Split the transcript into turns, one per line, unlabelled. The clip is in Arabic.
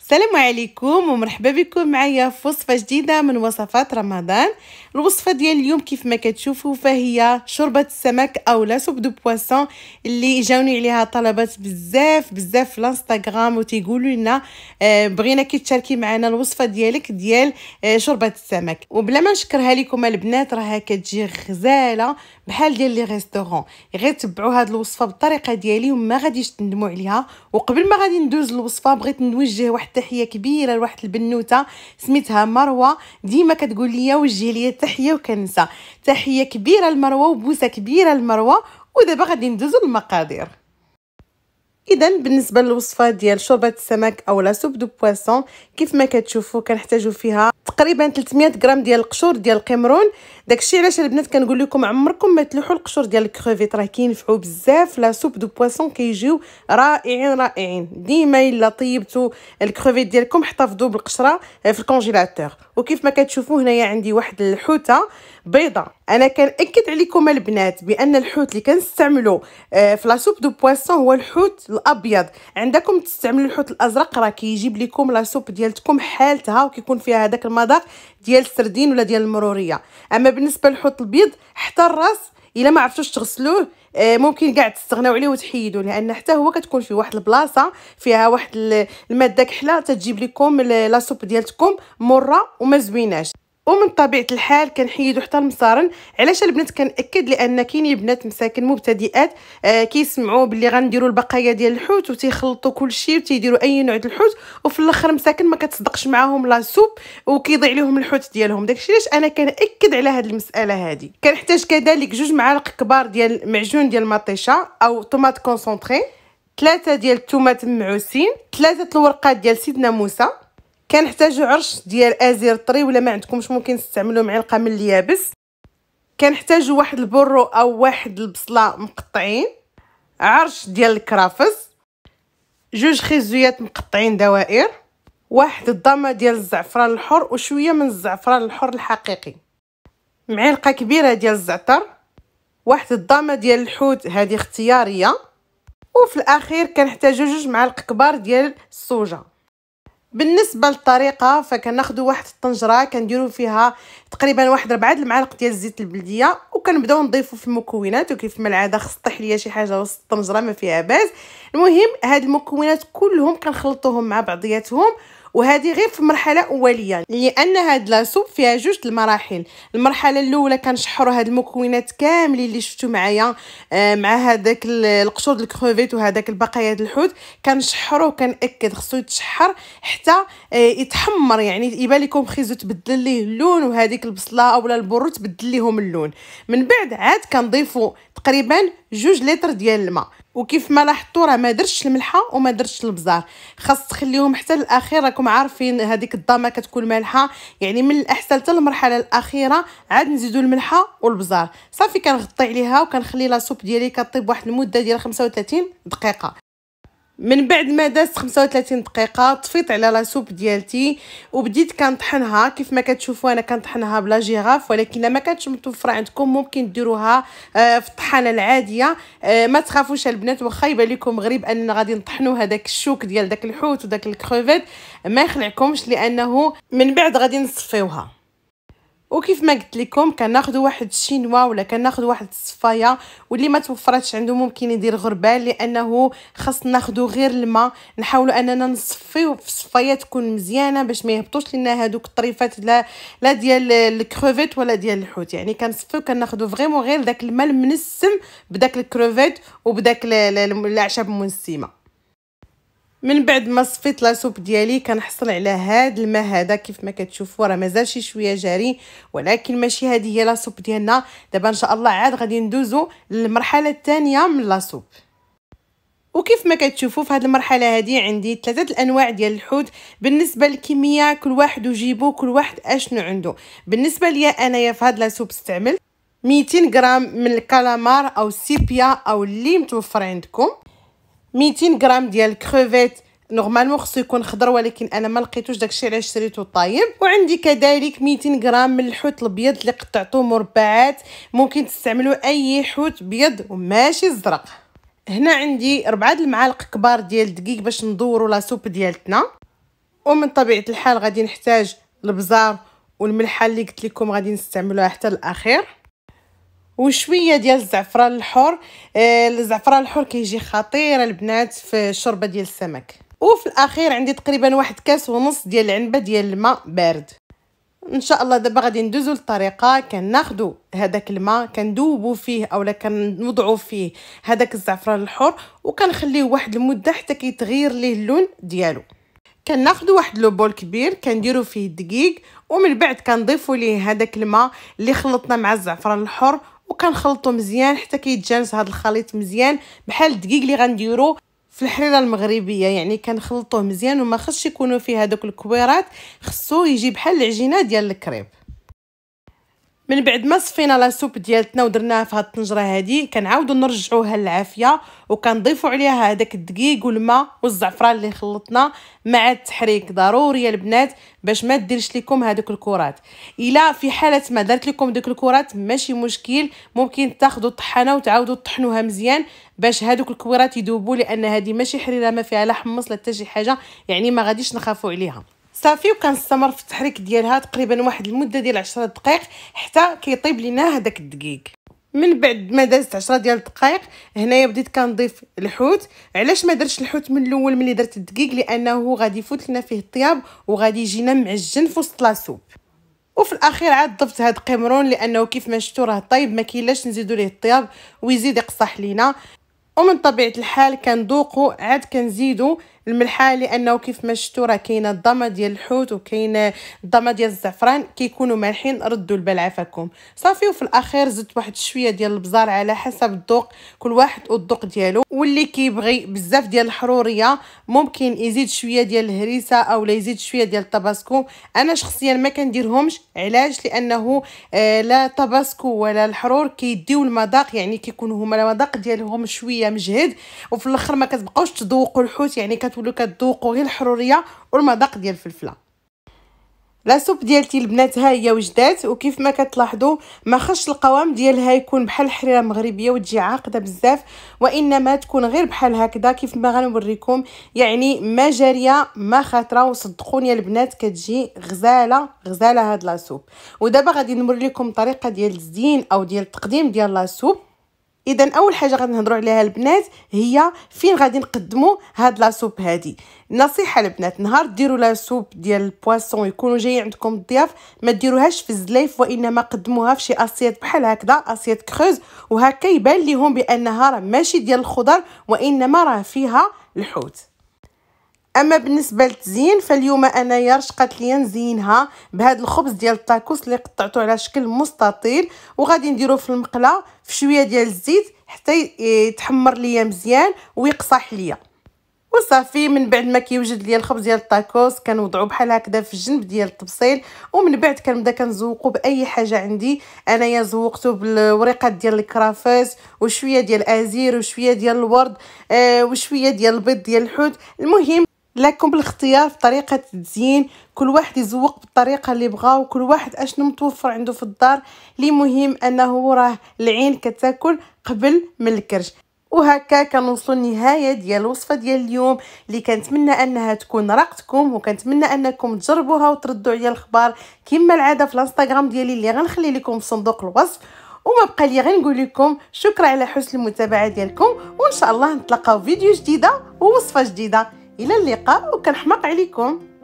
السلام عليكم ومرحبا بكم معايا في وصفه جديده من وصفات رمضان الوصفه ديال اليوم كيف ما كتشوفوا فهي شوربه السمك او لا سوب دو بواسون اللي جاوني عليها طلبات بزاف بزاف في الانستغرام وتيقولوا لنا آه، بغينا كي تشاركي معنا الوصفه ديالك ديال آه، شوربه السمك وبلا ما نشكرها لكم البنات راها كتجي غزاله بحال ديال لي ريستورون غير تبعوا هذه الوصفه بالطريقه ديالي وما غاديش تندموا عليها وقبل ما غادي ندوز الوصفه بغيت نوجه واحد واحد التحيه كبيره لواحد البنوته سميتها مروه ديما كتقول لي وجهي لي التحيه وكنسى تحيه كبيره لمروه وبوسه كبيره لمروه ودابا غادي ندوزو للمقادير اذا بالنسبه للوصفه ديال شوربه السمك او لا سوب دو بواسون كيف ما كتشوفوا كنحتاجوا فيها تقريبا 300 غرام ديال القشور ديال القمرون داكشي علاش البنات كنقول لكم عمركم ما تلوحوا القشور ديال الكروفيت راه كينفعوا بزاف لا سوب دو بواسون كيجيو رائعين رائعين ديما الا طيبتوا الكروفيت ديالكم احتفظوا بالقشره في الكونجيلاتور وكيف ما كتشوفوا هنايا عندي واحد الحوته بيضه انا كنأكد عليكم البنات بان الحوت اللي كنستعملو آه، في لاسوب دو بواسون هو الحوت الابيض عندكم تستعملوا الحوت الازرق راه كيجيب لكم لاسوب ديالتكم حالتها وكيكون فيها هذاك المذاق ديال السردين ولا ديال المروريه اما بالنسبه للحوت البيض حتى الراس الا ما عرفتوش تغسلوه آه، ممكن كاع تستغناو عليه وتحيدوه لان حتى هو كتكون فيه واحد البلاصه فيها واحد الماده كحله تتجيب لكم لا سوب ديالتكم مره وما زويناش ومن طبيعه الحال كنحيدو حتى المصارن علاش البنات كنأكد لان كاينين بنات مساكن مبتدئات آه كيسمعوا باللي غنديروا البقايا ديال الحوت وتيخلطوا كلشي وتيديروا اي نوع ديال الحوت وفي الاخر مساكن ما كتصدقش معاهم لا سوب وكيضيع لهم الحوت ديالهم داكشي علاش انا كنأكد على هذه هاد المساله هذه كنحتاج كذلك جوج معالق كبار ديال معجون ديال المطيشه او طوماط كونسونطري ثلاثه ديال الثومات معوسين ثلاثه الورقات ديال سيدنا موسى كنحتاجو عرش ديال ازير طري ولا ما عندكمش ممكن تستعملوا معلقه من اليابس كنحتاجو واحد البرو او واحد البصله مقطعين عرش ديال الكرافس جوج خيزويات مقطعين دوائر واحد الضمه ديال الزعفران الحر وشويه من الزعفران الحر الحقيقي معلقه كبيره ديال الزعتر واحد الضمه ديال الحوت هذه اختياريه وفي الاخير كنحتاجو جوج معالق كبار ديال الصوجه بالنسبه للطريقه فكناخذوا واحد الطنجره كنديروا فيها تقريبا واحد ربعة المعالق ديال الزيت البلديه وكنبداو نضيفوا في المكونات وكيف ما العاده خص طيح ليا شي حاجه وسط الطنجره ما فيها باس المهم هاد المكونات كلهم كنخلطوهم مع بعضياتهم وهذه غير في مرحله اوليه لان هاد لاصوب فيها جوج المراحل المرحله الاولى كنشحروا هاد المكونات كاملين اللي شفتوا معايا آه، مع هذاك القشور الكروفيت وهذاك ديال الحوت كنشحروه كنأكد خصو يتشحر حتى آه، يتحمر يعني يبان لكم خيزو تبدل ليه اللون وهذيك البصله اولا البر تبدل ليهم اللون من بعد عاد كنضيفوا تقريبا جوج لتر ديال الماء وكيف ما لاحظتوا راه ما درتش الملحه وما درتش البزار خاص تخليهم حتى الاخير راكم عارفين هذيك الضامه كتكون مالحه يعني من الاحسن حتى المرحله الاخيره عاد نزيدوا الملحه والبزار صافي كنغطي عليها وكنخلي لا سوب ديالي كطيب واحد المده ديال 35 دقيقه من بعد ما دازت 35 دقيقه طفيت على لا سوب ديالتي وبديت كنطحنها كيف ما كتشوفوا انا كنطحنها بلا جيغاف ولكن ما كانتش متوفره عندكم ممكن ديروها آه، في الطحانه العاديه آه، ما تخافوش البنات واخا يبان لكم غريب اننا غادي نطحنوا هذاك الشوك ديال داك الحوت وداك الكروفيت ما يخلعكمش لانه من بعد غادي نصفيوها وكيف ما قلت لكم كناخذوا واحد الشينوا ولا كناخذوا واحد الصفايه واللي ما توفرتش عنده ممكن يدير غربال لانه خاص ناخذوا غير الماء نحاولوا اننا نصفيو في صفايه تكون مزيانه باش ما يهبطوش لنا هذوك الطريفات لا لا ديال الكروفيت ولا ديال الحوت يعني كنصفيو كناخذوا فريمون غير داك الماء المنسم بداك الكروفيت وبداك الاعشاب المنسمه من بعد ما صفيت لاسوب ديالي كنحصل على هاد الماء هذا كيف ما كتشوفوا راه مازال شي شويه جاري ولكن ماشي هذه هي لاسوب ديالنا دابا ان شاء الله عاد غادي ندوزو للمرحله الثانيه من لاصوب وكيف ما كتشوفوا في هذه المرحله هذه عندي ثلاثه الانواع ديال الحوت بالنسبه للكميه كل واحد وجيبو كل واحد اشنو عنده بالنسبه ليا انايا في هاد لاصوب استعملت 200 غرام من الكالامار او السيبيا او اللي متوفر عندكم ميتين غرام ديال كروفيت نورمالمون خصو يكون خضر ولكن انا ما لقيتوش داكشي علاش شريته طايب وعندي كذلك 200 غرام من الحوت الابيض اللي قطعته مربعات ممكن تستعملوا اي حوت بيض وماشي الزرق هنا عندي 4 المعالق كبار ديال الدقيق باش ندوروا لاسوب ديالتنا ومن طبيعه الحال غادي نحتاج البزار والملحه اللي قلت لكم غادي نستعملوها حتى الاخير وشويه ديال الزعفران الحر آه، الزعفران الحر كيجي خطير البنات في الشوربه ديال السمك وفي الاخير عندي تقريبا واحد كاس ونص ديال العنبه ديال الماء بارد ان شاء الله دابا غادي ندوزو للطريقه كناخذو هذاك الماء كندوبو فيه اولا كنوضعو فيه هذاك الزعفران الحر وكنخليه واحد المده حتى كيتغير ليه اللون ديالو كناخذو واحد لو بول كبير كنديرو فيه الدقيق ومن بعد كنضيفو ليه هذاك الماء اللي خلطنا مع الزعفران الحر وكنخلطو مزيان حتى كيتجانس هذا الخليط مزيان بحال الدقيق اللي غنديرو في الحريره المغربيه يعني كنخلطوه مزيان وما خصش يكونوا فيه هذوك الكويرات خصو يجي بحال العجينه ديال الكريب من بعد ما صفينا لا سوب ديالتنا ودرناها في هاد الطنجره هادي كنعاودو نرجعوها للعافيه وكنضيفو عليها هذاك الدقيق والماء والزعفران اللي خلطنا مع التحريك ضروري البنات باش ما ديرش لكم هذوك الكرات الا في حاله ما دارت لكم دوك الكرات ماشي مشكل ممكن تاخذوا الطحانه وتعاودوا تطحنوها مزيان باش هذوك الكرات يذوبوا لان هذه ماشي حريره ما فيها لا حمص لا حتى شي حاجه يعني ما غاديش نخافوا عليها صافي وكنستمر في التحريك ديالها تقريبا واحد المده ديال 10 دقائق حتى كيطيب لينا هذاك الدقيق من بعد ما دازت 10 ديال الدقائق هنايا بديت كنضيف الحوت علاش ما درتش الحوت من الاول ملي درت الدقيق لانه غادي يفوت لنا فيه الطياب وغادي يجينا معجن في وسط لاسوب وفي الاخير عاد ضفت هاد قمرون لانه كيف ما شفتوا راه طايب ما كاينلاش نزيدو ليه الطياب ويزيد يقصح لينا ومن طبيعه الحال كندوقو عاد كنزيدو الملحه لانه كيف ما شفتوا راه كاينه الضمه ديال الحوت وكاينه الضمه ديال الزعفران كيكونوا مالحين ردوا البال عافاكم صافي وفي الاخير زدت واحد شويه ديال البزار على حسب الذوق كل واحد والذوق ديالو واللي كيبغي بزاف ديال الحروريه ممكن يزيد شويه ديال الهريسه او لا يزيد شويه ديال الطباسكو انا شخصيا ما كنديرهمش علاش لانه آه، لا طباسكو ولا الحرور كيديو المذاق يعني كيكون هما المذاق ديالهم شويه مجهد وفي الاخر ما كتبقاوش تذوقوا الحوت يعني كت كتولوا كتذوقوا غير الحروريه والمذاق ديال الفلفله لا سوب ديالتي البنات ها هي وجدات وكيف ما كتلاحظوا ما خش القوام ديالها يكون بحال الحريره المغربيه وتجي عاقده بزاف وانما تكون غير بحال هكذا كيف ما غنوريكم يعني ما جاريه ما خاطره وصدقوني البنات كتجي غزاله غزاله هاد لا سوب ودابا غادي نمر لكم طريقه ديال الزين او ديال التقديم ديال لا سوب اذا اول حاجه غادي نهضروا عليها البنات هي فين غادي نقدموا هاد لاسوب هادي نصيحه البنات نهار ديروا لاسوب ديال البواسون يكونوا جايين عندكم الضياف ما ديروهاش في الزلايف وانما قدموها في شي اسيط بحال هكذا اسيط كروز وهكا يبان ليهم بانها راه ماشي ديال الخضر وانما راه فيها الحوت اما بالنسبه للتزيين فاليوم انايا رشقت ليا نزينها بهذا الخبز ديال الطاكوس اللي قطعته على شكل مستطيل وغادي نديروه في المقله في شويه ديال الزيت حتى يتحمر ليا مزيان ويقصح ليا وصافي من بعد ما كيوجد ليا الخبز ديال الطاكوس كنوضعو بحال هكذا في الجنب ديال الطبسيل ومن بعد كنبدا كنزوقو باي حاجه عندي انايا زوقتو بالوريقات ديال الكرافس وشويه ديال الازير وشويه ديال الورد آه وشويه ديال البيض ديال الحوت المهم لكم بالاختيار في طريقه التزيين كل واحد يزوق بالطريقه اللي بغاه وكل واحد اشنو متوفر عنده في الدار اللي مهم انه راه العين كتاكل قبل من الكرش وهكا كنوصلوا للنهايه ديال الوصفه ديال اليوم اللي كنتمنى انها تكون راقتكم وكنتمنى انكم تجربوها وتردوا عليا الخبر كما العاده في الانستغرام ديالي اللي غنخلي لكم في صندوق الوصف وما بقى لي غير نقول لكم شكرا على حسن المتابعه ديالكم وان شاء الله نتلاقاو فيديو جديده ووصفه جديده الى اللقاء وكنحماق عليكم